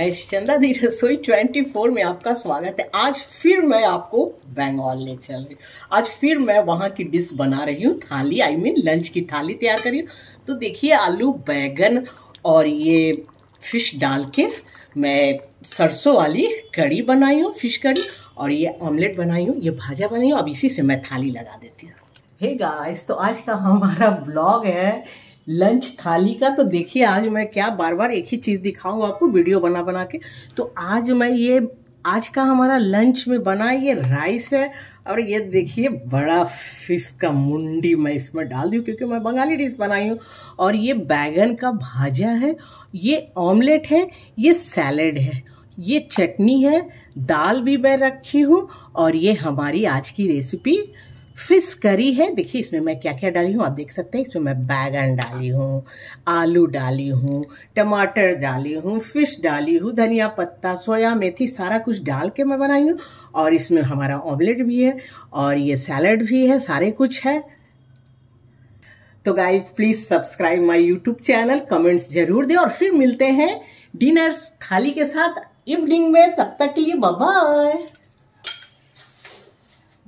आयुष चंदा दी रसोई 24 में आपका स्वागत है आज फिर मैं आपको बंगाल ले चल रही हूँ आज फिर मैं वहाँ की डिश बना रही हूँ थाली I I mean mean, lunch की थाली तैयार करी तो देखिए आलू बैगन और ये फिश डाल के मैं सरसों वाली कड़ी बनाई हूँ फिश कड़ी और ये ऑमलेट बनाई हूँ ये भाजा बनाई हूँ अब इसी से मैं थाली लगा देती हूँ हे गाइस तो आज का हमारा ब्लॉग है लंच थाली का तो देखिए आज मैं क्या बार बार एक ही चीज़ दिखाऊं आपको वीडियो बना बना के तो आज मैं ये आज का हमारा लंच में बना ये राइस है और ये देखिए बड़ा फिश का मुंडी मैं इसमें डाल दूँ क्योंकि मैं बंगाली डिश बनाई हूँ और ये बैगन का भाजा है ये ऑमलेट है ये सैलेड है ये चटनी है दाल भी मैं रखी हूँ और ये हमारी आज की रेसिपी फिश करी है देखिए इसमें मैं क्या क्या डाली हूँ आप देख सकते हैं इसमें मैं बैगन डाली हूँ आलू डाली हूँ टमाटर डाली हूँ फिश डाली हूँ धनिया पत्ता सोया मेथी सारा कुछ डाल के मैं बनाई हूँ और इसमें हमारा ऑमलेट भी है और ये सैलड भी है सारे कुछ है तो guys please subscribe my YouTube channel comments जरूर दें और फिर मिलते हैं डिनर्स थाली के साथ इवनिंग में तब तक के लिए बाय